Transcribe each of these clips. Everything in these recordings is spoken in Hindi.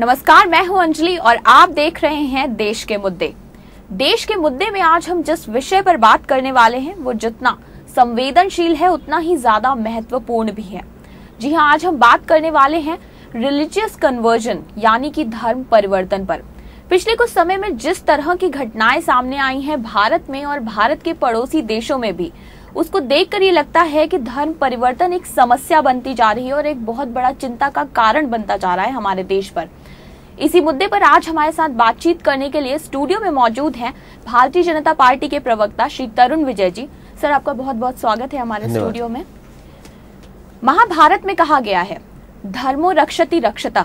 नमस्कार मैं हूं अंजलि और आप देख रहे हैं देश के मुद्दे देश के मुद्दे में आज हम जिस विषय पर बात करने वाले हैं वो जितना संवेदनशील है उतना ही ज्यादा महत्वपूर्ण भी है जी हाँ आज हम बात करने वाले हैं रिलीजियस कन्वर्जन यानी कि धर्म परिवर्तन पर पिछले कुछ समय में जिस तरह की घटनाएं सामने आई हैं भारत में और भारत के पड़ोसी देशों में भी उसको देख ये लगता है कि धर्म परिवर्तन एक समस्या बनती जा रही है और एक बहुत बड़ा चिंता का कारण बनता जा रहा है हमारे देश पर इसी मुद्दे पर आज हमारे साथ बातचीत करने के लिए स्टूडियो में मौजूद हैं भारतीय जनता पार्टी के प्रवक्ता श्री तरुण विजय जी सर आपका बहुत बहुत स्वागत है हमारे स्टूडियो में महाभारत में कहा गया है धर्मो रक्षति रक्षता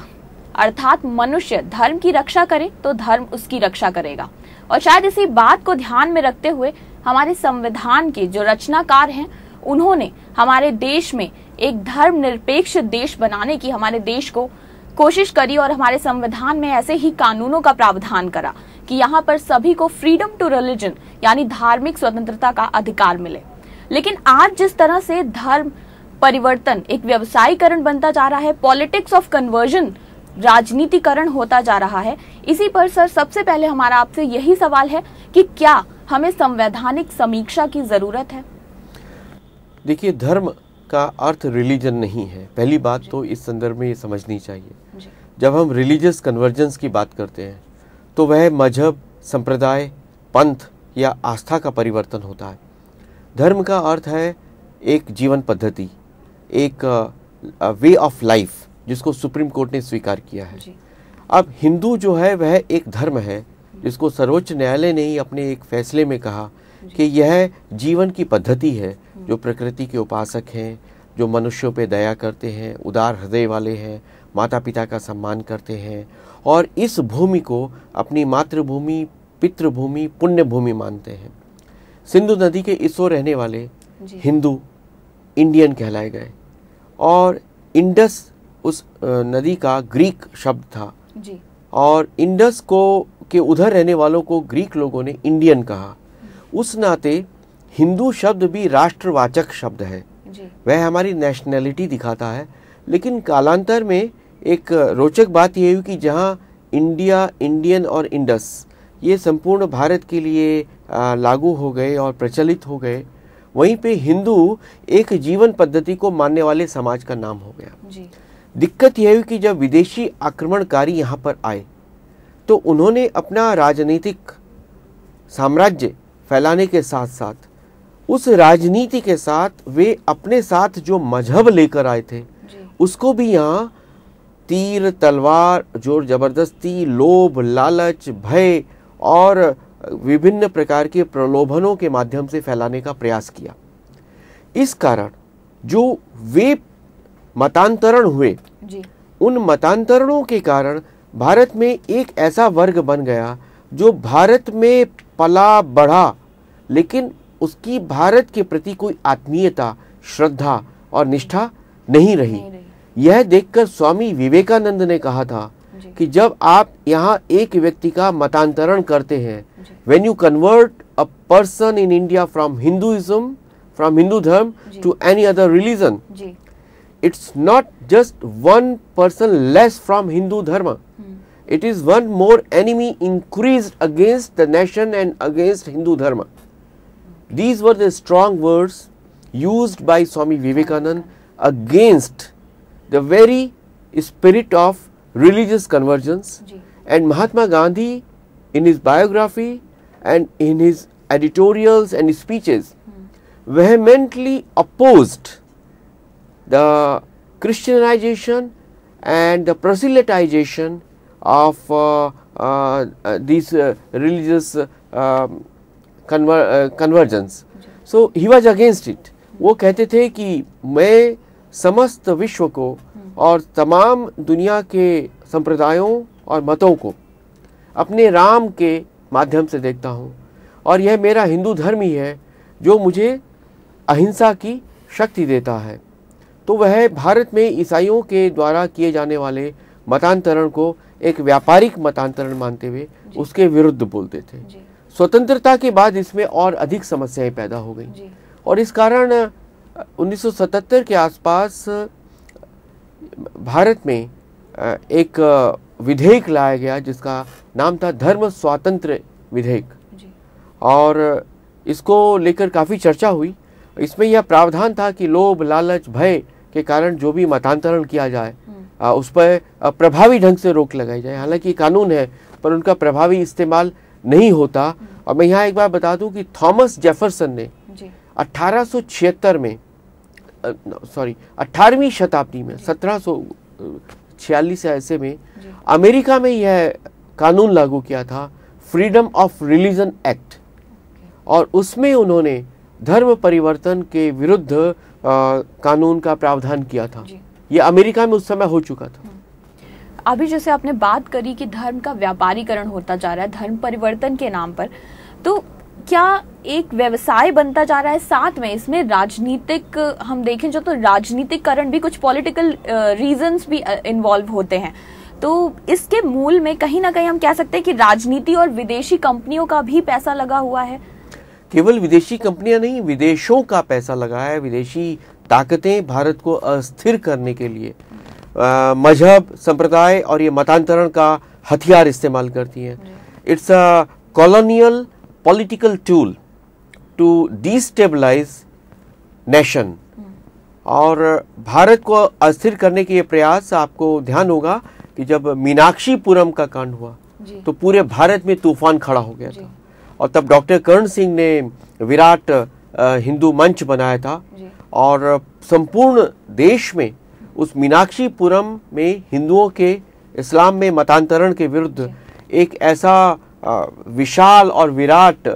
अर्थात मनुष्य धर्म की रक्षा करे तो धर्म उसकी रक्षा करेगा और शायद इसी बात को ध्यान में रखते हुए हमारे संविधान के जो रचनाकार हैं उन्होंने हमारे देश में एक धर्म निरपेक्ष देश बनाने की हमारे देश को कोशिश करी और हमारे संविधान में ऐसे ही कानूनों का प्रावधान करा कि यहाँ पर सभी को फ्रीडम टू रिलीजन यानी धार्मिक स्वतंत्रता का अधिकार मिले लेकिन आज जिस तरह से धर्म परिवर्तन एक व्यवसायीकरण बनता जा रहा है पॉलिटिक्स ऑफ कन्वर्जन राजनीतिकरण होता जा रहा है इसी पर सर सबसे पहले हमारा आपसे यही सवाल है कि क्या हमें संवैधानिक समीक्षा की जरूरत है देखिए धर्म का अर्थ रिलीजन नहीं है पहली बात तो इस संदर्भ में ये समझनी चाहिए जब हम रिलीजियस कन्वर्जेंस की बात करते हैं तो वह मजहब संप्रदाय पंथ या आस्था का परिवर्तन होता है धर्म का अर्थ है एक जीवन पद्धति एक वे ऑफ लाइफ जिसको सुप्रीम कोर्ट ने स्वीकार किया है अब हिंदू जो है वह एक धर्म है जिसको सर्वोच्च न्यायालय ने ही अपने एक फैसले में कहा कि यह जीवन की पद्धति है जो प्रकृति के उपासक हैं जो मनुष्यों पे दया करते हैं उदार हृदय वाले हैं माता पिता का सम्मान करते हैं और इस भूमि को अपनी मातृभूमि पितृभूमि पुण्य भूमि मानते हैं सिंधु नदी के इसो रहने वाले हिंदू इंडियन कहलाए गए और इंडस उस नदी का ग्रीक शब्द था जी। और इंडस को के उधर रहने वालों को ग्रीक लोगों ने इंडियन कहा उस नाते हिंदू शब्द भी राष्ट्रवाचक शब्द है वह हमारी नेशनैलिटी दिखाता है लेकिन कालांतर में एक रोचक बात यह हुई कि जहाँ इंडिया इंडियन और इंडस ये संपूर्ण भारत के लिए लागू हो गए और प्रचलित हो गए वहीं पे हिंदू एक जीवन पद्धति को मानने वाले समाज का नाम हो गया जी। दिक्कत यह हुई कि जब विदेशी आक्रमणकारी यहाँ पर आए तो उन्होंने अपना राजनीतिक साम्राज्य फैलाने के साथ साथ उस राजनीति के साथ वे अपने साथ जो मजहब लेकर आए थे उसको भी यहाँ तीर तलवार जोर जबरदस्ती लोभ लालच भय और विभिन्न प्रकार के प्रलोभनों के माध्यम से फैलाने का प्रयास किया इस कारण जो वे मतांतरण हुए जी। उन मतांतरणों के कारण भारत में एक ऐसा वर्ग बन गया जो भारत में पला बढ़ा लेकिन उसकी भारत के प्रति कोई आत्मीयता श्रद्धा और निष्ठा नहीं रही, यह देखकर स्वामी विवेकानंद ने कहा था कि जब आप यहाँ एक व्यक्ति का मतांतरण करते हैं when you convert a person in India from Hinduism from Hindu dharma to any other religion it's not just one person less from Hindu dharma it is one more enemy increase against the nation and against Hindu dharma These were the strong words used by Swami Vivekananda against the very spirit of religious convergence and Mahatma Gandhi in his biography and in his editorials and speeches hmm. vehemently opposed the Christianization and the proselytization of uh, uh, uh, these uh, religious uh, um, convergence so he was against it वो कहते थे कि मैं समस्त विश्व को और तमाम दुनिया के संप्रदायों और मतों को अपने राम के माध्यम से देखता हूँ और यह मेरा हिंदू धर्म ही है जो मुझे अहिंसा की शक्ति देता है तो वह भारत में ईसाइयों के द्वारा किए जाने वाले मतांतरण को एक व्यापारिक मतांतरण मानते हुए उसके विरुद्ध बोलते थे स्वतंत्रता के बाद इसमें और अधिक समस्याएं पैदा हो गई और इस कारण 1977 के आसपास भारत में एक विधेयक लाया गया जिसका नाम था धर्म स्वातंत्र विधेयक और इसको लेकर काफ़ी चर्चा हुई इसमें यह प्रावधान था कि लोभ लालच भय के कारण जो भी मतांतरण किया जाए हम्म। उस पर प्रभावी ढंग से रोक लगाई जाए हालांकि कानून है पर उनका प्रभावी इस्तेमाल नहीं होता और मैं यहाँ एक बार बता दूं कि थॉमस जेफरसन ने अठारह में सॉरी अठारहवीं शताब्दी में सत्रह छियालीस ऐसे में अमेरिका में यह कानून लागू किया था फ्रीडम ऑफ रिलीजन एक्ट और उसमें उन्होंने धर्म परिवर्तन के विरुद्ध आ, कानून का प्रावधान किया था यह अमेरिका में उस समय हो चुका था हम्म। अभी जैसे आपने बात करी कि धर्म का व्यापारीकरण होता जा रहा है धर्म परिवर्तन के नाम पर तो क्या एक व्यवसाय बनता जा रहा है साथ में इसमें राजनीतिक हम देखें जो तो राजनीतिकरण भी कुछ पॉलिटिकल रीजंस भी इन्वॉल्व होते हैं तो इसके मूल में कहीं ना कहीं हम कह सकते हैं कि राजनीति और विदेशी कंपनियों का भी पैसा लगा हुआ है केवल विदेशी कंपनियां नहीं विदेशों का पैसा लगा है विदेशी ताकतें भारत को अस्थिर करने के लिए मजहब संप्रदाय और ये मतांतरण का हथियार इस्तेमाल करती हैं it's a colonial political tool to destabilise nation और भारत को अस्थिर करने के ये प्रयास आपको ध्यान होगा कि जब मीनाक्षीपुरम का कांड हुआ तो पूरे भारत में तूफान खड़ा हो गया था और तब डॉक्टर कर्ण सिंह ने विराट हिंदू मंच बनाया था और संपूर्ण देश में उस मीनाक्षीपुरम में हिंदुओं के इस्लाम में मतांतरण के विरुद्ध एक ऐसा विशाल और विराट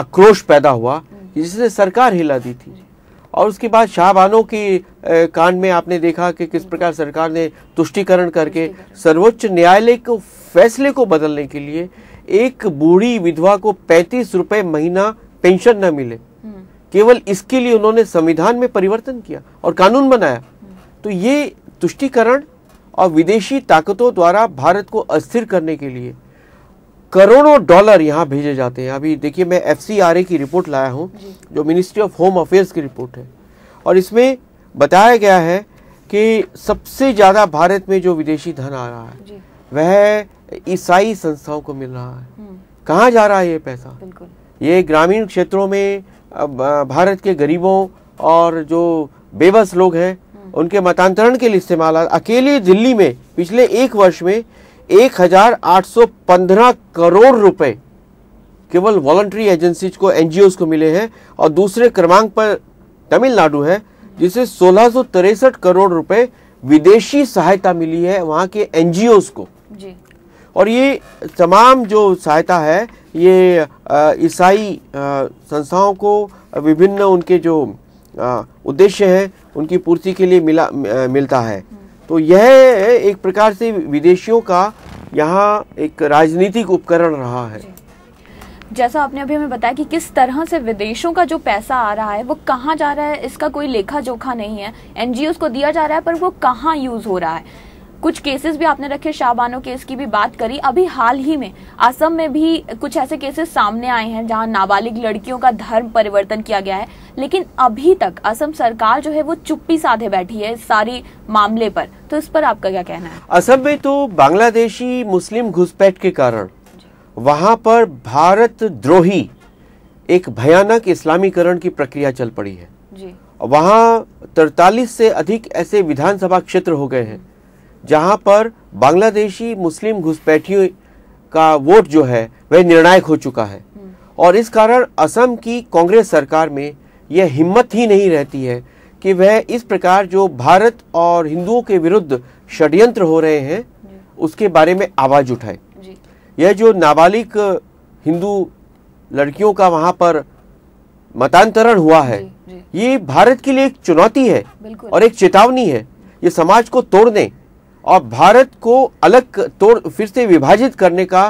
आक्रोश पैदा हुआ हम्म। जिसने सरकार हिला दी थी और उसके बाद शाहबानों की कांड में आपने देखा कि किस हम्म। प्रकार सरकार ने तुष्टिकरण करके सर्वोच्च न्यायालय के फैसले को बदलने के लिए एक बूढ़ी विधवा को पैंतीस रुपए महीना पेंशन न मिले हम्म। केवल इसके लिए उन्होंने संविधान में परिवर्तन किया और कानून बनाया तो ये तुष्टिकरण और विदेशी ताकतों द्वारा भारत को अस्थिर करने के लिए करोड़ों डॉलर यहाँ भेजे जाते हैं अभी देखिए मैं एफ की रिपोर्ट लाया हूँ जो मिनिस्ट्री ऑफ होम अफेयर्स की रिपोर्ट है और इसमें बताया गया है कि सबसे ज़्यादा भारत में जो विदेशी धन आ रहा है वह ईसाई संस्थाओं को मिल रहा है हम्म। कहाँ जा रहा है ये पैसा ये ग्रामीण क्षेत्रों में भारत के गरीबों और जो बेबस लोग हैं उनके मतांतरण के लिए इस्तेमाल अकेले दिल्ली में पिछले एक वर्ष में 1815 करोड़ रुपए केवल वॉलंट्री एजेंसीज को एन को मिले हैं और दूसरे क्रमांक पर तमिलनाडु है जिसे सोलह करोड़ रुपए विदेशी सहायता मिली है वहाँ के एन को जी। और ये तमाम जो सहायता है ये ईसाई संस्थाओं को विभिन्न उनके जो हाँ, उद्देश्य है उनकी पूर्ति के लिए मिला मिलता है तो यह एक प्रकार से विदेशियों का यहाँ एक राजनीतिक उपकरण रहा है जैसा आपने अभी हमें बताया कि किस तरह से विदेशों का जो पैसा आ रहा है वो कहाँ जा रहा है इसका कोई लेखा जोखा नहीं है एनजीओ को दिया जा रहा है पर वो कहाँ यूज हो रहा है कुछ केसेस भी आपने रखे शाहबानो केस की भी बात करी अभी हाल ही में असम में भी कुछ ऐसे केसेस सामने आए हैं जहां नाबालिग लड़कियों का धर्म परिवर्तन किया गया है लेकिन अभी तक असम सरकार जो है वो चुप्पी साधे बैठी है सारी मामले पर तो इस पर आपका क्या कहना है असम में तो बांग्लादेशी मुस्लिम घुसपैठ के कारण वहां पर भारत द्रोही एक भयानक इस्लामीकरण की प्रक्रिया चल पड़ी है जी। वहां तरतालीस से अधिक ऐसे विधानसभा क्षेत्र हो गए हैं जहां पर बांग्लादेशी मुस्लिम घुसपैठियों का वोट जो है वह निर्णायक हो चुका है हम्म। और इस कारण असम की कांग्रेस सरकार में यह हिम्मत ही नहीं रहती है कि वह इस प्रकार जो भारत और हिंदुओं के विरुद्ध षड्यंत्र हो रहे हैं उसके बारे में आवाज़ उठाए यह जो नाबालिग हिंदू लड़कियों का वहाँ पर मतांतरण हुआ है जी, जी। ये भारत के लिए एक चुनौती है और एक चेतावनी है ये समाज को तोड़ने और भारत को अलग तोड़ फिर से विभाजित करने का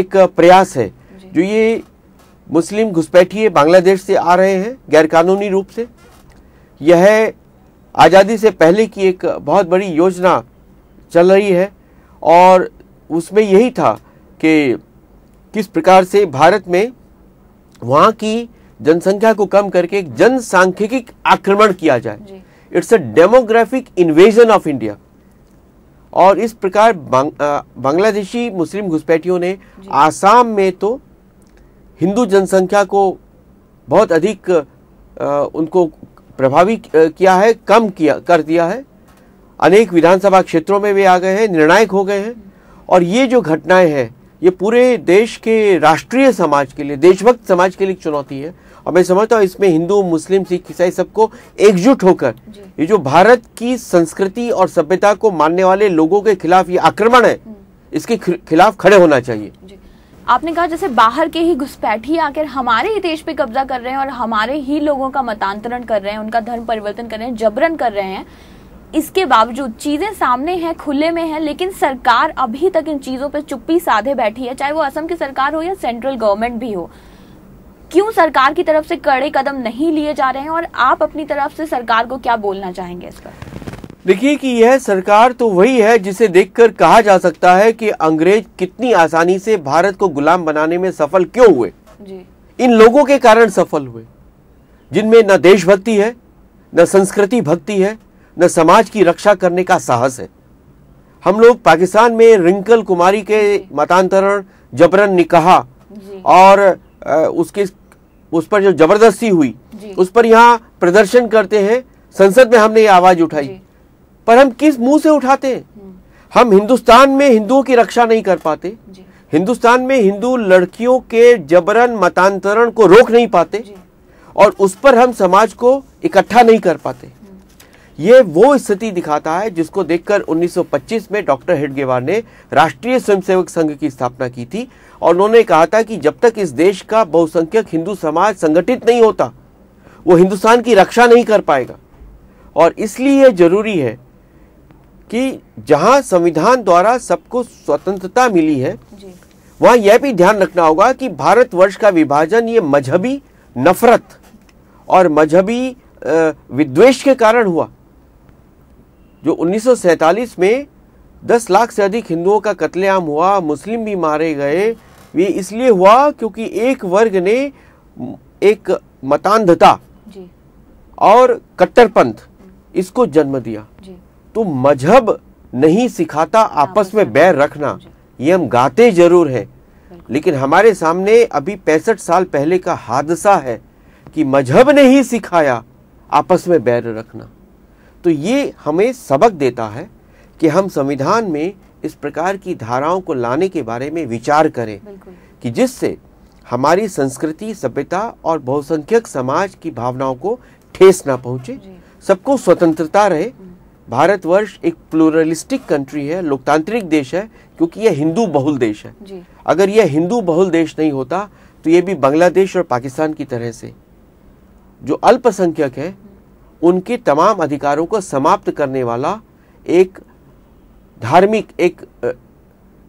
एक प्रयास है जो ये मुस्लिम घुसपैठिए बांग्लादेश से आ रहे हैं गैरकानूनी रूप से यह आज़ादी से पहले की एक बहुत बड़ी योजना चल रही है और उसमें यही था कि किस प्रकार से भारत में वहाँ की जनसंख्या को कम करके एक जनसांख्यिकी आक्रमण किया जाए it's a demographic invasion of India और इस प्रकार बांग्लादेशी मुस्लिम घुसपैठियों ने आसाम में तो हिंदू जनसंख्या को बहुत अधिक उनको प्रभावी किया है कम किया कर दिया है अनेक विधानसभा क्षेत्रों में वे आ गए हैं निर्णायक हो गए हैं और ये जो घटनाएं हैं ये पूरे देश के राष्ट्रीय समाज के लिए देशभक्त समाज के लिए चुनौती है और मैं समझता हूँ इसमें हिंदू मुस्लिम सिख ईसाई सबको एकजुट होकर ये जो भारत की संस्कृति और सभ्यता को मानने वाले लोगों के खिलाफ ये आक्रमण है हम्म। इसके खिलाफ खड़े होना चाहिए आपने कहा जैसे बाहर के ही घुसपैठी आकर हमारे ही देश पे कब्जा कर रहे हैं और हमारे ही लोगों का मतांतरण कर रहे हैं उनका धर्म परिवर्तन कर रहे हैं जबरन कर रहे हैं इसके बावजूद चीजें सामने हैं खुले में हैं लेकिन सरकार अभी तक इन चीजों पर चुप्पी साधे बैठी है चाहे वो असम की सरकार हो या सेंट्रल गवर्नमेंट भी हो क्यों सरकार की तरफ से कड़े कदम नहीं लिए जा रहे हैं और आप अपनी तरफ से सरकार को क्या बोलना चाहेंगे इस पर देखिए कि यह सरकार तो वही है जिसे देखकर कहा जा सकता है कि अंग्रेज कितनी आसानी से भारत को गुलाम बनाने में सफल क्यों हुए जी। इन लोगों के कारण सफल हुए जिनमें न देशभक्ति है न संस्कृति भक्ति है न समाज की रक्षा करने का साहस है हम लोग पाकिस्तान में रिंकल कुमारी के मतांतरण जबरन निकाह और उसके उस पर जो जबरदस्ती हुई उस पर यहाँ प्रदर्शन करते हैं संसद में हमने ये आवाज उठाई पर हम किस मुंह से उठाते हैं हम्म। हम हिंदुस्तान में हिंदुओं की रक्षा नहीं कर पाते हिंदुस्तान में हिंदू लड़कियों के जबरन मतांतरण को रोक नहीं पाते और उस पर हम समाज को इकट्ठा नहीं कर पाते ये वो स्थिति दिखाता है जिसको देखकर 1925 में डॉक्टर हेडगेवार ने राष्ट्रीय स्वयंसेवक संघ की स्थापना की थी और उन्होंने कहा था कि जब तक इस देश का बहुसंख्यक हिंदू समाज संगठित नहीं होता वो हिंदुस्तान की रक्षा नहीं कर पाएगा और इसलिए यह जरूरी है कि जहां संविधान द्वारा सबको स्वतंत्रता मिली है वहां यह भी ध्यान रखना होगा कि भारतवर्ष का विभाजन ये मजहबी नफरत और मजहबी विद्वेश के कारण हुआ जो 1947 में 10 लाख से अधिक हिंदुओं का कत्लेआम हुआ मुस्लिम भी मारे गए वे इसलिए हुआ क्योंकि एक वर्ग ने एक मतान्धता और कट्टरपंथ इसको जन्म दिया तो मजहब नहीं सिखाता हाँ, आपस में बैर रखना ये हम गाते जरूर हैं लेकिन हमारे सामने अभी पैंसठ साल पहले का हादसा है कि मजहब ने ही सिखाया आपस में बैर रखना तो ये हमें सबक देता है कि हम संविधान में इस प्रकार की धाराओं को लाने के बारे में विचार करें कि जिससे हमारी संस्कृति सभ्यता और बहुसंख्यक समाज की भावनाओं को ठेस ना पहुंचे सबको स्वतंत्रता रहे हम्म। भारतवर्ष एक प्लुरलिस्टिक कंट्री है लोकतांत्रिक देश है क्योंकि यह हिंदू बहुल देश है अगर यह हिंदू बहुल देश नहीं होता तो यह भी बांग्लादेश और पाकिस्तान की तरह से जो अल्पसंख्यक है उनके तमाम अधिकारों को समाप्त करने वाला एक धार्मिक एक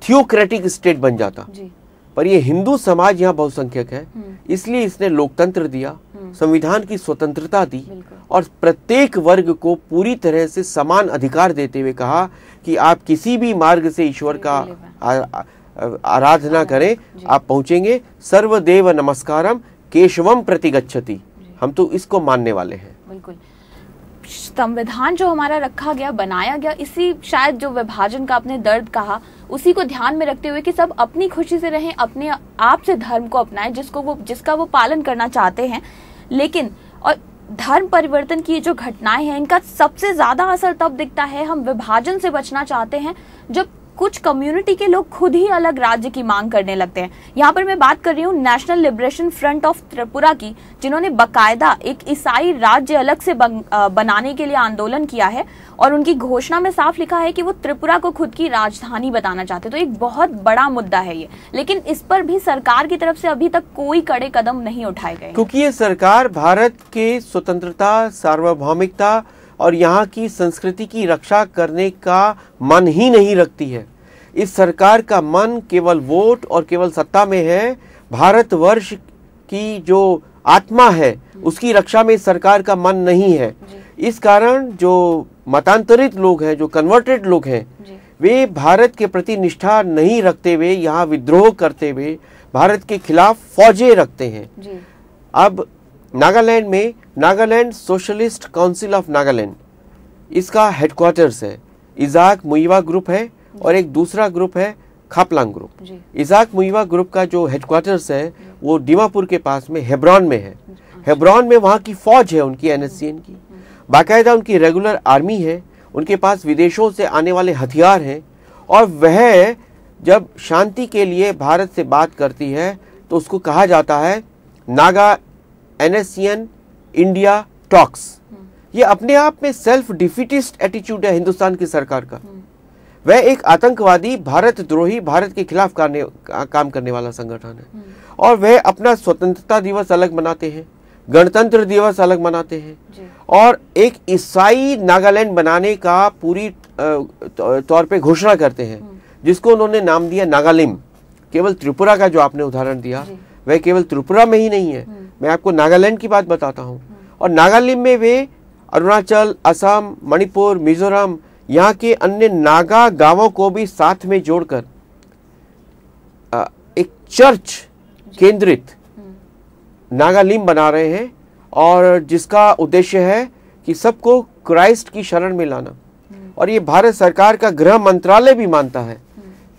थियोक्रेटिक स्टेट बन जाता पर ये हिंदू समाज यहाँ बहुसंख्यक है हम्म। इसलिए इसने लोकतंत्र दिया हम्म। संविधान की स्वतंत्रता दी और प्रत्येक वर्ग को पूरी तरह से समान अधिकार देते हुए कहा कि आप किसी भी मार्ग से ईश्वर का आराधना हाँ, करें आप पहुंचेंगे सर्वदेव नमस्कारम केशवम प्रतिगच्छति हम तो इसको मानने वाले हैं बिल्कुल संविधान जो हमारा रखा गया बनाया गया इसी शायद जो विभाजन का आपने दर्द कहा उसी को ध्यान में रखते हुए कि सब अपनी खुशी से रहें अपने आप से धर्म को अपनाएं जिसको वो जिसका वो पालन करना चाहते हैं लेकिन और धर्म परिवर्तन की जो घटनाएं हैं इनका सबसे ज्यादा असर तब दिखता है हम विभाजन से बचना चाहते हैं जब कुछ कम्युनिटी के लोग खुद ही अलग राज्य की मांग करने लगते हैं यहाँ पर मैं बात कर रही हूँ national liberation front of Tripura की जिन्होंने बकायदा एक ईसाई राज्य अलग से बन, आ, बनाने के लिए आंदोलन किया है और उनकी घोषणा में साफ लिखा है कि वो त्रिपुरा को खुद की राजधानी बताना चाहते तो एक बहुत बड़ा मुद्दा है ये लेकिन इस पर भी सरकार की तरफ से अभी तक कोई कड़े कदम नहीं उठाए गए क्योंकि ये सरकार भारत के स्वतंत्रता सार्वभौमिकता और यहाँ की संस्कृति की रक्षा करने का मन ही नहीं रखती है इस सरकार का मन केवल वोट और केवल सत्ता में है भारतवर्ष की जो आत्मा है उसकी रक्षा में सरकार का मन नहीं है इस कारण जो मतांतरित लोग हैं जो कन्वर्टेड लोग हैं वे भारत के प्रति निष्ठा नहीं रखते हुए यहाँ विद्रोह करते हुए भारत के खिलाफ फौजें रखते हैं अब नागालैंड में Nagaland socialist council of Nagaland इसका हेडक्वार्टर्स है इजाक मुइवा ग्रुप है और एक दूसरा ग्रुप है खापलांग ग्रुप इजाक मुइवा ग्रुप का जो हेडक्वार्टर्स है वो डीमापुर के पास में हेब्रॉन में है हेब्रॉन में वहाँ की फौज है उनकी एन की बाकायदा उनकी रेगुलर आर्मी है उनके पास विदेशों से आने वाले हथियार हैं और वह जब शांति के लिए भारत से बात करती है तो उसको कहा जाता है नागा एनएससीएन इंडिया टॉक्स ये अपने आप में सेल्फ डिफिटिस्ट एटीट्यूड है हिंदुस्तान की सरकार का हम्म। वह एक आतंकवादी भारत द्रोही भारत के खिलाफ करने, काम करने वाला संगठन है हम्म। और वह अपना स्वतंत्रता दिवस अलग मनाते हैं गणतंत्र दिवस अलग मनाते हैं और एक ईसाई नागालैंड बनाने का पूरी तौर पे घोषणा करते हैं हम्म। जिसको उन्होंने नाम दिया नागालिम केवल त्रिपुरा का जो आपने उदाहरण दिया वह केवल त्रिपुरा में ही नहीं है हम्म। मैं आपको नागालैंड की बात बताता हूँ हम्म। और नागालैंड में वे अरुणाचल असम मणिपुर मिजोरम यहाँ के अन्य नागा गांवों को भी साथ में जोड़कर एक चर्च केंद्रित हम्म। नागालिम बना रहे हैं और जिसका उद्देश्य है कि सबको क्राइस्ट की शरण में लाना और ये भारत सरकार का गृह मंत्रालय भी मानता है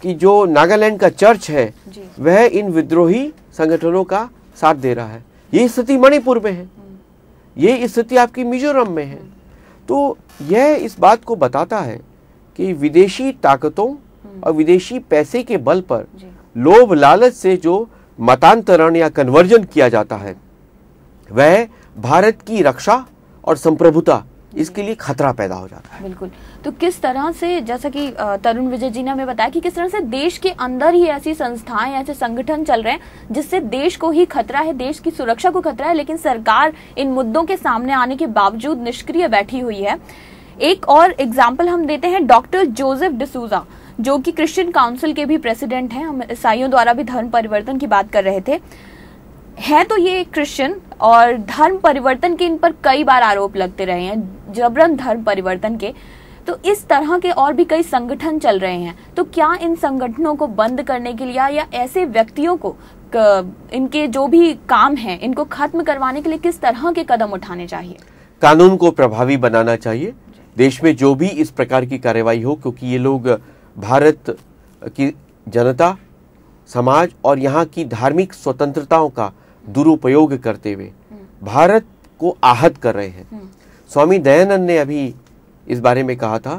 कि जो नागालैंड का चर्च है वह इन विद्रोही संगठनों का साथ दे रहा है ये स्थिति मणिपुर में है हम्म। ये स्थिति आपकी मिजोरम में है हम्म। तो यह इस बात को बताता है कि विदेशी ताकतों हम्म। और विदेशी पैसे के बल पर लोभ लालच से जो मतांतरण या कन्वर्जन किया जाता है वह भारत की रक्षा और संप्रभुता इसके लिए खतरा पैदा हो जाता है बिल्कुल तो किस तरह से जैसा कि तरुण विजय जी ने हमें बताया कि किस तरह से देश के अंदर ही ऐसी संस्थाएं ऐसे संगठन चल रहे हैं जिससे देश को ही खतरा है देश की सुरक्षा को खतरा है लेकिन सरकार इन मुद्दों के सामने आने के बावजूद निष्क्रिय बैठी हुई है एक और एग्जाम्पल हम देते हैं डॉक्टर जोसेफ डिसूजा जो कि क्रिश्चियन काउंसिल के भी प्रेसिडेंट हैं हम ईसाइयों द्वारा भी धर्म परिवर्तन की बात कर रहे थे है तो ये क्रिश्चियन और धर्म परिवर्तन के इन पर कई बार आरोप लगते रहे हैं जबरन धर्म परिवर्तन के तो इस तरह के और भी कई संगठन चल रहे हैं तो क्या इन संगठनों को बंद करने के लिए या ऐसे व्यक्तियों को इनके जो भी काम है इनको खत्म करवाने के लिए किस तरह के कदम उठाने चाहिए कानून को प्रभावी बनाना चाहिए देश में जो भी इस प्रकार की कार्यवाही हो क्योंकि ये लोग भारत की जनता समाज और यहाँ की धार्मिक स्वतंत्रताओं का दुरुपयोग करते हुए हम्म। भारत को आहत कर रहे हैं हम्म। स्वामी दयानंद ने अभी इस बारे में कहा था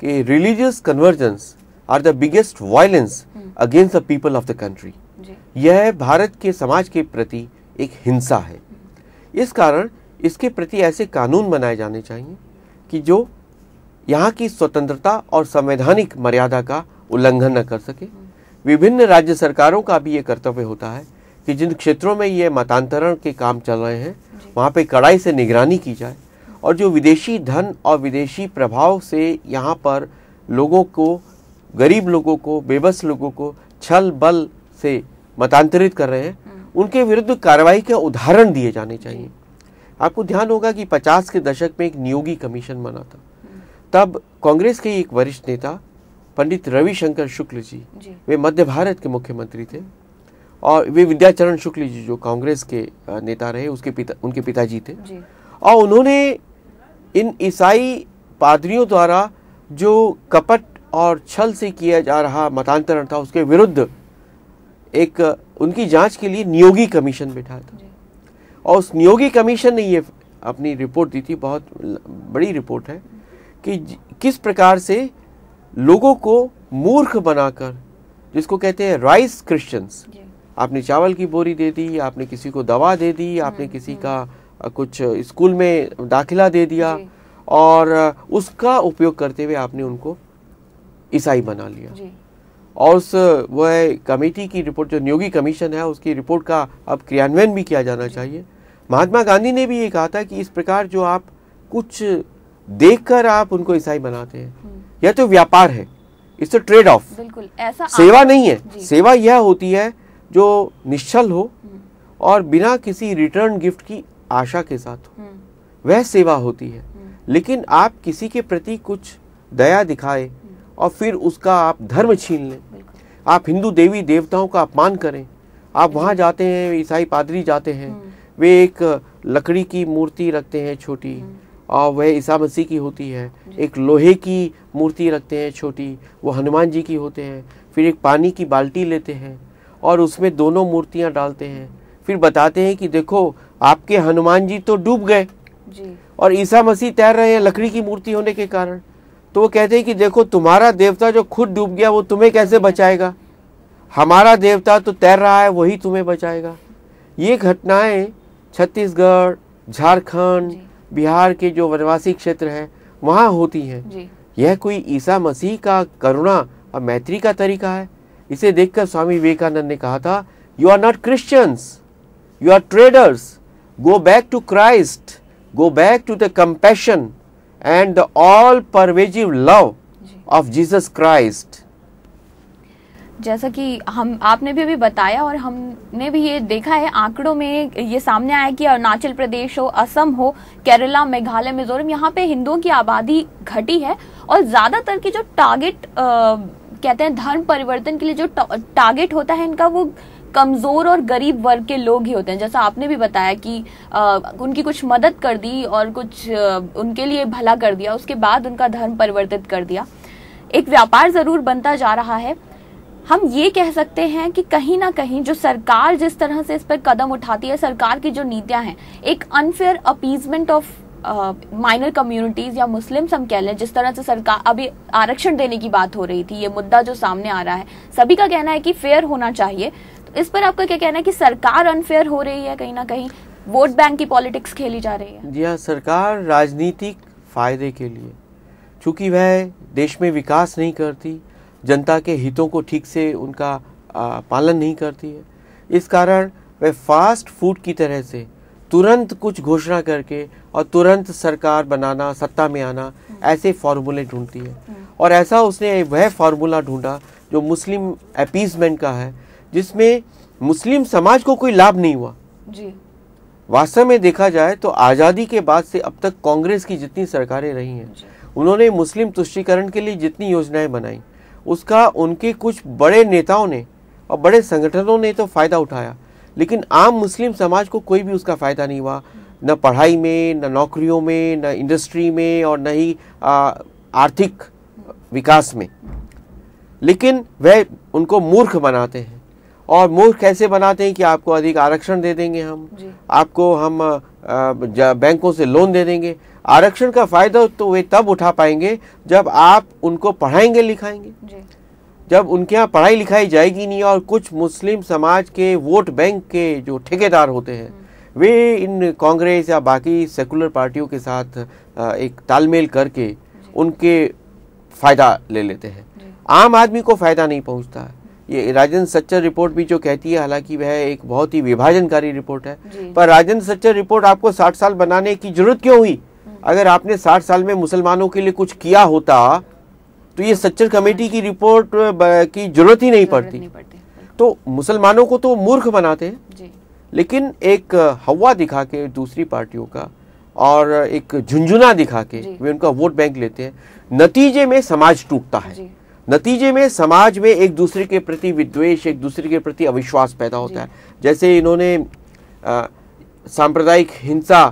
कि religious convergence are the biggest violence against the people of the country यह भारत के समाज के प्रति एक हिंसा है हम्म। इस कारण इसके प्रति ऐसे कानून बनाए जाने चाहिए कि जो यहाँ की स्वतंत्रता और संवैधानिक मर्यादा का उल्लंघन न कर सके विभिन्न राज्य सरकारों का भी ये कर्तव्य होता है कि जिन क्षेत्रों में ये मतांतरण के काम चल रहे हैं वहाँ पे कड़ाई से निगरानी की जाए और जो विदेशी धन और विदेशी प्रभाव से यहाँ पर लोगों को गरीब लोगों को बेबस लोगों को छल बल से मतांतरित कर रहे हैं हम्म। उनके विरुद्ध कार्रवाई के उदाहरण दिए जाने चाहिए आपको ध्यान होगा कि 50 के दशक में एक नियोगी कमीशन बना था हम्म। तब कांग्रेस के एक वरिष्ठ नेता पंडित रविशंकर शुक्ल जी, जी। वे मध्य भारत के मुख्यमंत्री थे हम्म। और वे विद्याचरण शुक्ल जी जो कांग्रेस के नेता रहे उसके पिता उनके पिताजी थे जी। और उन्होंने इन ईसाई पादरियों द्वारा जो कपट और छल से किया जा रहा मतांतरण था उसके विरुद्ध एक उनकी जांच के लिए नियोगी कमीशन बैठा था और उस नियोगी कमीशन ने ये अपनी रिपोर्ट दी थी बहुत बड़ी रिपोर्ट है कि किस प्रकार से लोगों को मूर्ख बनाकर जिसको कहते हैं राइस क्रिश्चियंस आपने चावल की बोरी दे दी आपने किसी को दवा दे दी हम्म, आपने हम्म। किसी का कुछ स्कूल में दाखिला दे दिया और उसका उपयोग करते हुए आपने उनको ईसाई बना लिया और उस वह कमेटी की रिपोर्ट जो नियोगी कमीशन है उसकी रिपोर्ट का अब क्रियान्वयन भी किया जाना चाहिए महात्मा गांधी ने भी ये कहा था कि इस प्रकार जो आप कुछ देखकर आप उनको ईसाई बनाते हैं हम्म। यह तो व्यापार है इट्स ट्रेड ऑफ सेवा नहीं है सेवा यह होती है जो निश्चल हो और बिना किसी रिटर्न गिफ्ट की आशा के साथ हो हम्म। वह सेवा होती है हम्म। लेकिन आप किसी के प्रति कुछ दया दिखाए हम्म। और फिर उसका आप धर्म छीन लें आप हिंदू देवी देवताओं का अपमान करें आप वहाँ जाते हैं ईसाई पादरी जाते हैं वे एक लकड़ी की मूर्ति रखते हैं छोटी और वह ईसा मसीह की होती है एक लोहे की मूर्ति रखते हैं छोटी वो हनुमान जी की होते हैं फिर एक पानी की बाल्टी लेते हैं और उसमें दोनों मूर्तियां डालते हैं फिर बताते हैं कि देखो आपके हनुमान जी तो डूब गए और ईसा मसीह तैर रहे हैं लकड़ी की मूर्ति होने के कारण तो वो कहते हैं कि देखो तुम्हारा देवता जो खुद डूब गया वो तुम्हें कैसे बचाएगा हमारा देवता तो तैर रहा है वही तुम्हें बचाएगा ये घटनाएं छत्तीसगढ़ झारखंड बिहार के जो वनवासी क्षेत्र हैं वहाँ होती हैं यह कोई ईसा मसीह का करुणा और मैत्री का तरीका है इसे देखकर स्वामी विवेकानंद ने कहा था you are not Christians you are traders go back to Christ go back to the compassion and the all pervasive love of Jesus Christ जैसा कि हम आपने भी अभी बताया और हमने भी ये देखा है आंकड़ों में ये सामने आया कि अरुणाचल प्रदेश हो असम हो केरला मेघालय मिजोरम यहाँ पे हिंदुओं की आबादी घटी है और ज़्यादातर की जो टारगेट कहते हैं धर्म परिवर्तन के लिए जो टारगेट होता है इनका वो कमजोर और गरीब वर्ग के लोग ही होते हैं जैसा आपने भी बताया कि आ, उनकी कुछ मदद कर दी और कुछ आ, उनके लिए भला कर दिया उसके बाद उनका धर्म परिवर्तित कर दिया एक व्यापार जरूर बनता जा रहा है हम ये कह सकते हैं कि कहीं ना कहीं जो सरकार जिस तरह से इस पर कदम उठाती है सरकार की जो नीतियां हैं एक unfair appeasement of minor communities या मुस्लिम्स हम कह लें जिस तरह से सरकार अभी आरक्षण देने की बात हो रही थी ये मुद्दा जो सामने आ रहा है सभी का कहना है कि फेयर होना चाहिए तो इस पर आपका क्या कहना है कि सरकार अनफेयर हो रही है कहीं ना कहीं वोट बैंक की पॉलिटिक्स खेली जा रही है जी हाँ सरकार राजनीतिक फायदे के लिए चूंकि वह देश में विकास नहीं करती जनता के हितों को ठीक से उनका आ, पालन नहीं करती है इस कारण वह फास्ट फूड की तरह से तुरंत कुछ घोषणा करके और तुरंत सरकार बनाना सत्ता में आना ऐसे फार्मूले ढूंढती है हम्म। और ऐसा उसने वह फार्मूला ढूंढा जो मुस्लिम अपीजमेंट का है जिसमें मुस्लिम समाज को कोई लाभ नहीं हुआ वास्तव में देखा जाए तो आज़ादी के बाद से अब तक कांग्रेस की जितनी सरकारें रही हैं उन्होंने मुस्लिम तुष्टिकरण के लिए जितनी योजनाएं बनाई उसका उनके कुछ बड़े नेताओं ने और बड़े संगठनों ने तो फ़ायदा उठाया लेकिन आम मुस्लिम समाज को कोई भी उसका फ़ायदा नहीं हुआ न पढ़ाई में न नौकरियों में न इंडस्ट्री में और न ही आर्थिक विकास में लेकिन वह उनको मूर्ख बनाते हैं और मूर्ख कैसे बनाते हैं कि आपको अधिक आरक्षण दे देंगे हम आपको हम बैंकों से लोन दे देंगे आरक्षण का फायदा तो वे तब उठा पाएंगे जब आप उनको पढ़ाएंगे लिखाएंगे जब उनके यहाँ पढ़ाई लिखाई जाएगी नहीं और कुछ मुस्लिम समाज के वोट बैंक के जो ठेकेदार होते हैं वे इन कांग्रेस या बाकी सेकुलर पार्टियों के साथ एक तालमेल करके उनके फ़ायदा ले लेते हैं आम आदमी को फ़ायदा नहीं पहुंचता ये राजन सच्चर रिपोर्ट भी जो कहती है हालांकि वह एक बहुत ही विभाजनकारी रिपोर्ट है पर राजन सच्चर रिपोर्ट आपको 60 साल बनाने की जरूरत क्यों हुई हम्म। अगर आपने 60 साल में मुसलमानों के लिए कुछ किया होता तो ये सच्चर कमेटी की रिपोर्ट की जरूरत ही नहीं पड़ती तो मुसलमानों को तो मूर्ख बनाते हैं लेकिन एक हवा दिखा के दूसरी पार्टियों का और एक झुंझुना दिखा के वे उनका वोट बैंक लेते हैं नतीजे में समाज टूटता है नतीजे में समाज में एक दूसरे के प्रति विद्वेष एक दूसरे के प्रति अविश्वास पैदा होता है जैसे इन्होंने सांप्रदायिक हिंसा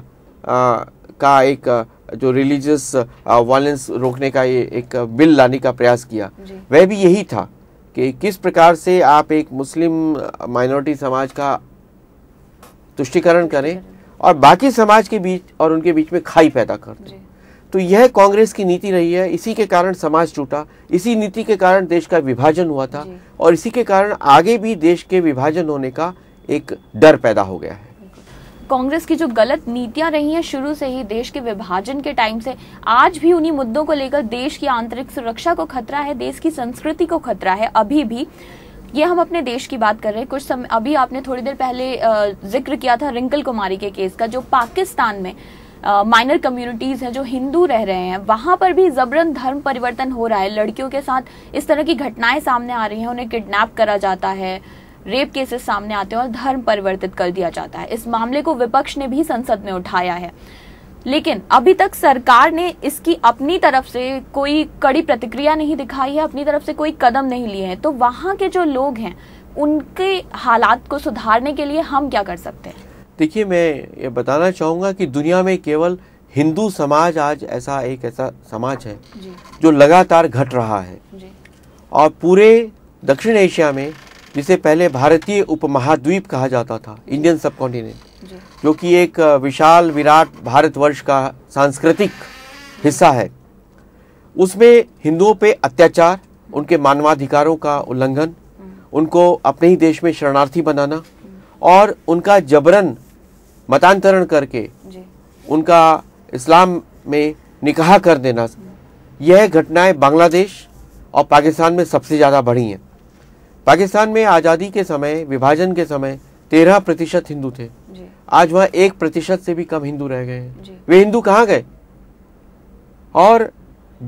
आ, का एक जो रिलीजियस वायलेंस uh, रोकने का ये एक uh, बिल लाने का प्रयास किया वह भी यही था कि किस प्रकार से आप एक मुस्लिम माइनॉरिटी uh, समाज का तुष्टिकरण करें और बाकी समाज के बीच और उनके बीच में खाई पैदा कर दें तो यह कांग्रेस की नीति रही है इसी के कारण समाज टूटा इसी नीति के कारण देश का विभाजन हुआ था और इसी के कारण आगे भी देश के विभाजन होने का एक डर पैदा हो गया है कांग्रेस की जो गलत नीतियां रही हैं शुरू से ही देश के विभाजन के टाइम से आज भी उन्हीं मुद्दों को लेकर देश की आंतरिक सुरक्षा को खतरा है देश की संस्कृति को खतरा है अभी भी ये हम अपने देश की बात कर रहे हैं कुछ समय अभी आपने थोड़ी देर पहले जिक्र किया था रिंकल कुमारी के केस का जो पाकिस्तान में माइनर कम्युनिटीज़ हैं जो हिंदू रह रहे हैं वहां पर भी जबरन धर्म परिवर्तन हो रहा है लड़कियों के साथ इस तरह की घटनाएं सामने आ रही हैं उन्हें किडनैप करा जाता है रेप केसेस सामने आते हैं और धर्म परिवर्तित कर दिया जाता है इस मामले को विपक्ष ने भी संसद में उठाया है लेकिन अभी तक सरकार ने इसकी अपनी तरफ से कोई कड़ी प्रतिक्रिया नहीं दिखाई है अपनी तरफ से कोई कदम नहीं लिए हैं तो वहाँ के जो लोग हैं उनके हालात को सुधारने के लिए हम क्या कर सकते हैं देखिए मैं ये बताना चाहूंगा कि दुनिया में केवल हिंदू समाज आज ऐसा एक ऐसा समाज है जो लगातार घट रहा है और पूरे दक्षिण एशिया में जिसे पहले भारतीय उपमहाद्वीप कहा जाता था इंडियन सब कॉन्टिनेंट जो कि एक विशाल विराट भारतवर्ष का सांस्कृतिक हिस्सा है उसमें हिंदुओं पे अत्याचार उनके मानवाधिकारों का उल्लंघन हम्म। उनको अपने ही देश में शरणार्थी बनाना और उनका जबरन मतांतरण करके उनका इस्लाम में निकाह कर देना हम्म। यह घटनाएं बांग्लादेश और पाकिस्तान में सबसे ज़्यादा बढ़ी हैं पाकिस्तान में आज़ादी के समय विभाजन के समय तेरह प्रतिशत हिंदू थे आज वहाँ एक प्रतिशत से भी कम हिंदू रह गए हैं वे हिंदू कहाँ गए और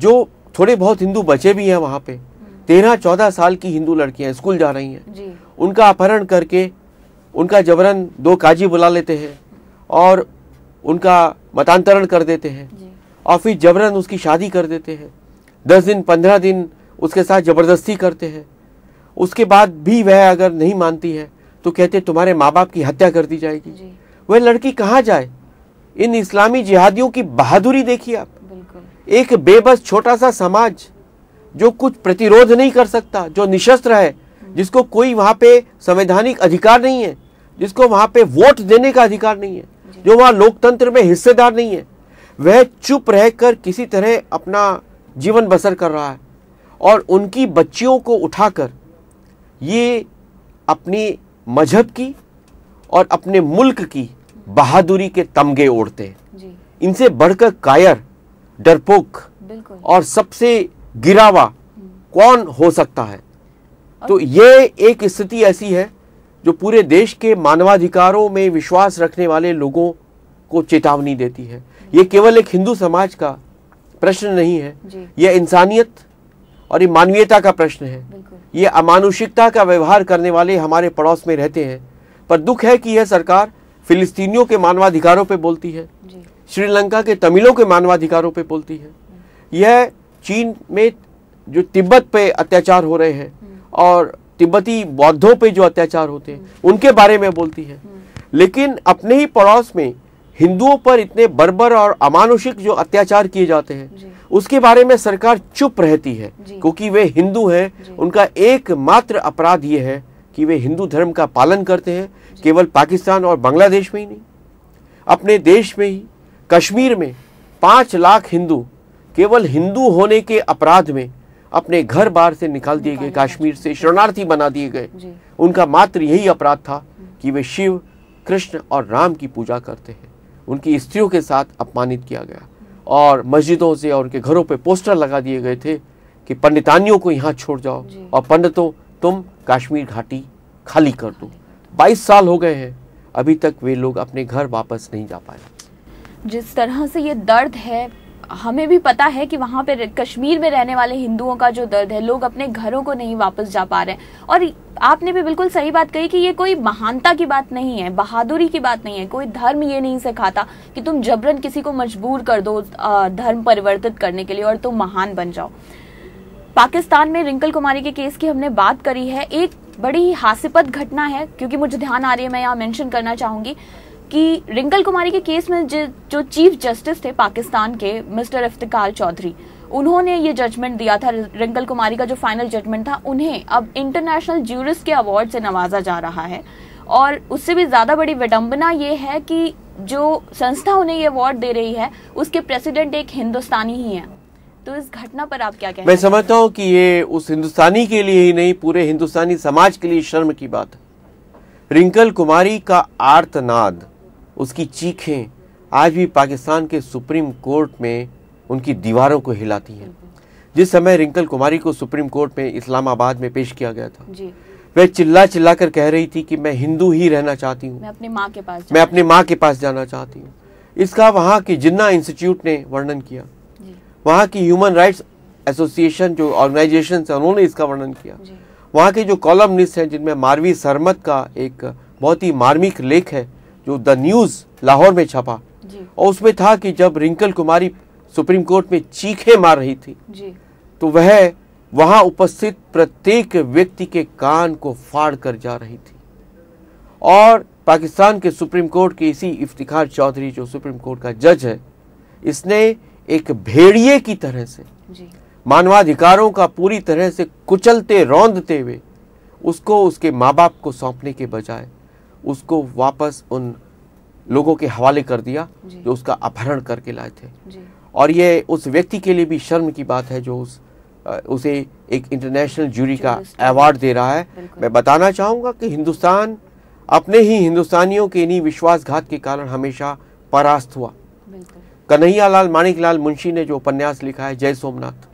जो थोड़े बहुत हिंदू बचे भी हैं वहाँ पे हम्म। तेरह चौदह साल की हिंदू लड़कियां स्कूल जा रही हैं उनका अपहरण करके उनका जबरन दो काजी बुला लेते हैं और उनका मतांतरण कर देते हैं और फिर जबरन उसकी शादी कर देते हैं दस दिन पंद्रह दिन उसके साथ जबरदस्ती करते हैं उसके बाद भी वह अगर नहीं मानती है तो कहते तुम्हारे माँ बाप की हत्या कर दी जाएगी वह लड़की कहाँ जाए इन इस्लामी जिहादियों की बहादुरी देखिए आप एक बेबस छोटा सा समाज जो कुछ प्रतिरोध नहीं कर सकता जो निशस्त्र है जिसको कोई वहाँ पे संवैधानिक अधिकार नहीं है जिसको वहाँ पे वोट देने का अधिकार नहीं है जो वहाँ लोकतंत्र में हिस्सेदार नहीं है वह चुप रहकर किसी तरह अपना जीवन बसर कर रहा है और उनकी बच्चियों को उठाकर ये अपने मजहब की और अपने मुल्क की बहादुरी के तमगे ओढ़ते इनसे बढ़कर कायर डरपोक और सबसे गिरावा हम्म। कौन हो सकता है तो ये एक स्थिति ऐसी है जो पूरे देश के मानवाधिकारों में विश्वास रखने वाले लोगों को चेतावनी देती है हम्म। ये केवल एक हिंदू समाज का प्रश्न नहीं है यह इंसानियत और ये मानवीयता का प्रश्न है ये अमानुषिकता का व्यवहार करने वाले हमारे पड़ोस में रहते हैं पर दुख है कि यह सरकार फिलिस्तीनियों के मानवाधिकारों पर बोलती है श्रीलंका के तमिलों के मानवाधिकारों पर बोलती है यह चीन में जो तिब्बत पे अत्याचार हो रहे हैं हम्म। और तिब्बती बौद्धों पे जो अत्याचार होते हैं हम्म। उनके बारे में बोलती है हम्म। लेकिन अपने ही पड़ोस में हिंदुओं पर इतने बर्बर और अमानुषिक जो अत्याचार किए जाते हैं उसके बारे में सरकार चुप रहती है क्योंकि वे हिंदू हैं उनका एकमात्र अपराध ये है कि वे हिंदू धर्म का पालन करते हैं केवल पाकिस्तान और बांग्लादेश में ही नहीं अपने देश में ही कश्मीर में पाँच लाख हिंदू केवल हिंदू होने के अपराध में अपने घर बार से निकाल दिए गए कश्मीर से शरणार्थी बना दिए गए उनका मात्र यही अपराध था कि वे शिव कृष्ण और राम की पूजा करते हैं उनकी स्त्रियों के साथ अपमानित किया गया और मस्जिदों से और उनके घरों पे पोस्टर लगा दिए गए थे कि पंडितानियों को यहाँ छोड़ जाओ और पंडितों तुम कश्मीर घाटी खाली कर दो 22 साल हो गए हैं अभी तक वे लोग अपने घर वापस नहीं जा पाए जिस तरह से ये दर्द है हमें भी पता है कि वहाँ पे कश्मीर में रहने वाले हिंदुओं का जो दर्द है लोग अपने घरों को नहीं वापस जा पा रहे हैं और आपने भी बिल्कुल सही बात कही कि ये कोई महानता की बात नहीं है बहादुरी की बात नहीं है कोई धर्म ये नहीं सिखाता कि तुम जबरन किसी को मजबूर कर दो धर्म परिवर्तित करने के लिए और तुम महान बन जाओ पाकिस्तान में रिंकल कुमारी के केस की हमने बात करी है एक बड़ी ही हास्यपद घटना है क्योंकि मुझे ध्यान आ रही है मैं यहाँ मेंशन करना चाहूंगी कि रिंकल कुमारी के केस में जो चीफ जस्टिस थे पाकिस्तान के मिस्टर इफ्तिकार चौधरी उन्होंने ये जजमेंट दिया था रिंकल कुमारी का जो फाइनल जजमेंट था उन्हें अब इंटरनेशनल ज्यूरिस के अवार्ड से नवाजा जा रहा है और उससे भी ज़्यादा बड़ी विडंबना ये है कि जो संस्था उन्हें ये अवार्ड दे रही है उसके प्रेसिडेंट एक हिंदुस्तानी ही हैं तो इस घटना पर आप क्या कहें मैं समझता हूँ कि ये उस हिंदुस्तानी के लिए ही नहीं पूरे हिंदुस्तानी समाज के लिए शर्म की बात रिंकल कुमारी का आर्तनाद उसकी चीखें आज भी पाकिस्तान के सुप्रीम कोर्ट में उनकी दीवारों को हिलाती हैं जिस समय रिंकल कुमारी को सुप्रीम कोर्ट में इस्लामाबाद में पेश किया गया था वह चिल्ला चिल्ला कर कह रही थी कि मैं हिंदू ही रहना चाहती हूँ मैं अपनी माँ के पास जाना चाहती हूँ इसका वहाँ की जिन्ना इंस्टीट्यूट ने वर्णन किया वहाँ की ह्यूमन राइट्स एसोसिएशन जो ऑर्गेनाइजेशन है उन्होंने इसका वर्णन किया वहाँ के जो कॉलमनिस्ट हैं जिनमें मारवी सरमत का एक बहुत ही मार्मिक लेख है जो द न्यूज लाहौर में छपा और उसमें था कि जब रिंकल कुमारी सुप्रीम कोर्ट में चीखे मार रही थी जी। तो वह वहां उपस्थित प्रत्येक व्यक्ति के कान को फाड़ कर जा रही थी और पाकिस्तान के सुप्रीम कोर्ट के इसी इफ्तिखार चौधरी जो सुप्रीम कोर्ट का जज है इसने एक भेड़िए की तरह से मानवाधिकारों का पूरी तरह से कुचलते रौंदते हुए उसको उसके माँ बाप को सौंपने के बजाय उसको वापस उन लोगों के हवाले कर दिया जो उसका अपहरण करके लाए थे और ये उस व्यक्ति के लिए भी शर्म की बात है जो उस उसे एक इंटरनेशनल जूरी का अवार्ड दे रहा है मैं बताना चाहूँगा कि हिंदुस्तान अपने ही हिंदुस्तानियों के इन्हीं विश्वासघात के कारण हमेशा परास्त हुआ कन्हैया लाल माणिक लाल मुंशी ने जो उपन्यास लिखा है जय सोमनाथ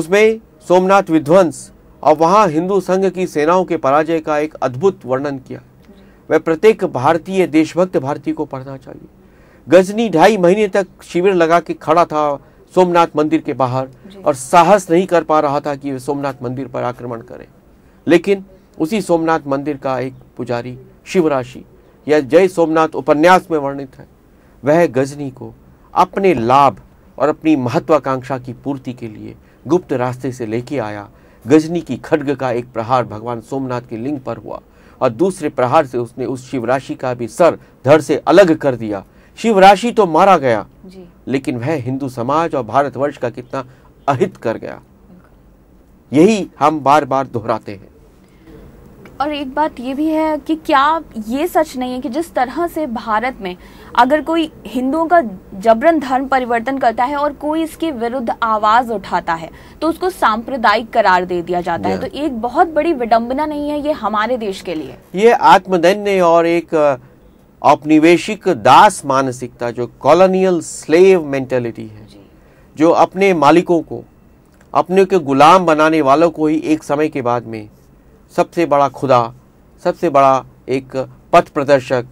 उसमें सोमनाथ विध्वंस और वहाँ हिंदू संघ की सेनाओं के पराजय का एक अद्भुत वर्णन किया वह प्रत्येक भारतीय देशभक्त भारतीय को पढ़ना चाहिए गजनी ढाई महीने तक शिविर लगा के खड़ा था सोमनाथ मंदिर के बाहर और साहस नहीं कर पा रहा था कि सोमनाथ मंदिर पर आक्रमण करें लेकिन उसी सोमनाथ मंदिर का एक पुजारी शिवराशि या जय सोमनाथ उपन्यास में वर्णित है वह गजनी को अपने लाभ और अपनी महत्वाकांक्षा की पूर्ति के लिए गुप्त रास्ते से लेके आया गजनी की खड्ग का एक प्रहार भगवान सोमनाथ के लिंग पर हुआ और दूसरे प्रहार से उसने उस शिवराशि का भी सर धड़ से अलग कर दिया शिवराशि तो मारा गया जी। लेकिन वह हिंदू समाज और भारतवर्ष का कितना अहित कर गया यही हम बार बार दोहराते हैं और एक बात ये भी है कि क्या ये सच नहीं है कि जिस तरह से भारत में अगर कोई हिंदुओं का जबरन धर्म परिवर्तन करता है और कोई इसके विरुद्ध आवाज उठाता है तो उसको सांप्रदायिक करार दे दिया जाता है तो एक बहुत बड़ी विडंबना नहीं है ये हमारे देश के लिए ये आत्मधन्य और एक औपनिवेशिक दास मानसिकता जो कॉलोनियल स्लेव मेंटेलिटी है जो अपने मालिकों को अपने के गुलाम बनाने वालों को ही एक समय के बाद में सबसे बड़ा खुदा सबसे बड़ा एक पथ प्रदर्शक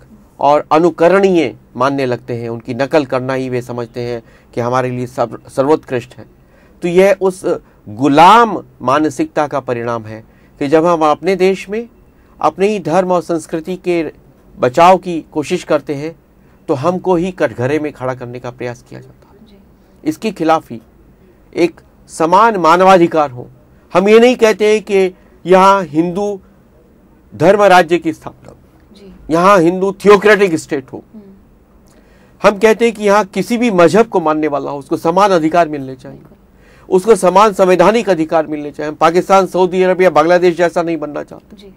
और अनुकरणीय मानने लगते हैं उनकी नकल करना ही वे समझते हैं कि हमारे लिए सब सर्वोत्कृष्ट है तो यह उस गुलाम मानसिकता का परिणाम है कि जब हम अपने देश में अपने ही धर्म और संस्कृति के बचाव की कोशिश करते हैं तो हमको ही कटघरे में खड़ा करने का प्रयास किया जाता है इसके खिलाफ ही एक समान मानवाधिकार हो हम ये नहीं कहते हैं कि यहाँ हिंदू धर्म राज्य की स्थापना हो यहाँ हिंदू थियोक्रेटिक स्टेट हो हम्म। हम कहते हैं कि यहाँ किसी भी मजहब को मानने वाला हो उसको समान अधिकार मिलने चाहिए उसको समान संवैधानिक अधिकार मिलने चाहिए हम पाकिस्तान सऊदी अरब या बांग्लादेश जैसा नहीं बनना चाहते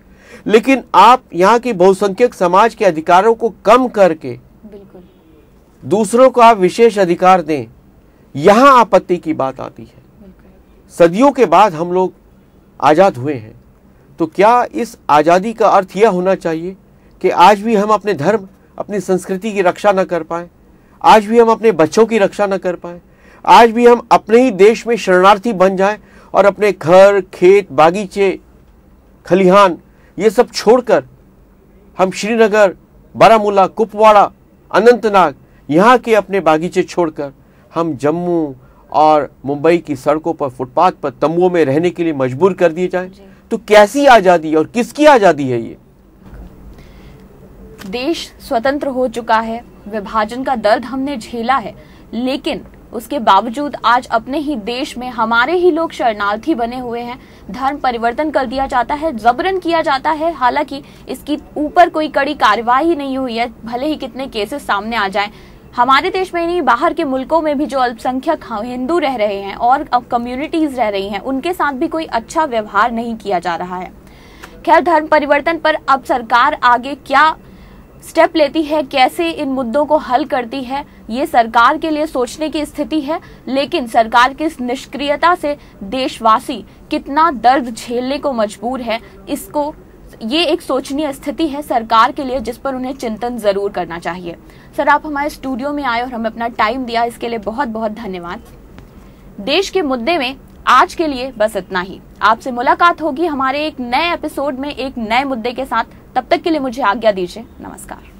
लेकिन आप यहाँ के बहुसंख्यक समाज के अधिकारों को कम करके दूसरों को आप विशेष अधिकार दें यहाँ आपत्ति की बात आती है सदियों के बाद हम लोग आज़ाद हुए हैं तो क्या इस आज़ादी का अर्थ यह होना चाहिए कि आज भी हम अपने धर्म अपनी संस्कृति की रक्षा न कर पाएँ आज भी हम अपने बच्चों की रक्षा न कर पाएँ आज भी हम अपने ही देश में शरणार्थी बन जाएं और अपने घर खेत बागीचे खलिहान ये सब छोड़कर हम श्रीनगर बारामूला कुपवाड़ा अनंतनाग यहाँ के अपने बागीचे छोड़कर हम जम्मू और मुंबई की सड़कों पर फुटपाथ पर तंबुओं में रहने के लिए मजबूर कर दिए जाए तो कैसी आज़ादी और किसकी आज़ादी है ये देश स्वतंत्र हो चुका है विभाजन का दर्द हमने झेला है लेकिन उसके बावजूद आज अपने ही देश में हमारे ही लोग शरणार्थी बने हुए हैं धर्म परिवर्तन कर दिया जाता है जबरन किया जाता है हालांकि इसकी ऊपर कोई कड़ी कार्यवाही नहीं हुई है भले ही कितने केसेस सामने आ जाएं हमारे देश में नहीं बाहर के मुल्कों में भी जो अल्पसंख्यक हाँ, हिंदू रह रहे हैं और कम्युनिटीज रह रही हैं उनके साथ भी कोई अच्छा व्यवहार नहीं किया जा रहा है खैर धर्म परिवर्तन पर अब सरकार आगे क्या स्टेप लेती है कैसे इन मुद्दों को हल करती है ये सरकार के लिए सोचने की स्थिति है लेकिन सरकार की इस निष्क्रियता से देशवासी कितना दर्द झेलने को मजबूर है इसको ये एक सोचनीय स्थिति है सरकार के लिए जिस पर उन्हें चिंतन जरूर करना चाहिए सर आप हमारे स्टूडियो में आए और हमें अपना टाइम दिया इसके लिए बहुत बहुत धन्यवाद देश के मुद्दे में आज के लिए बस इतना ही आपसे मुलाकात होगी हमारे एक नए एपिसोड में एक नए मुद्दे के साथ तब तक के लिए मुझे आज्ञा दीजिए नमस्कार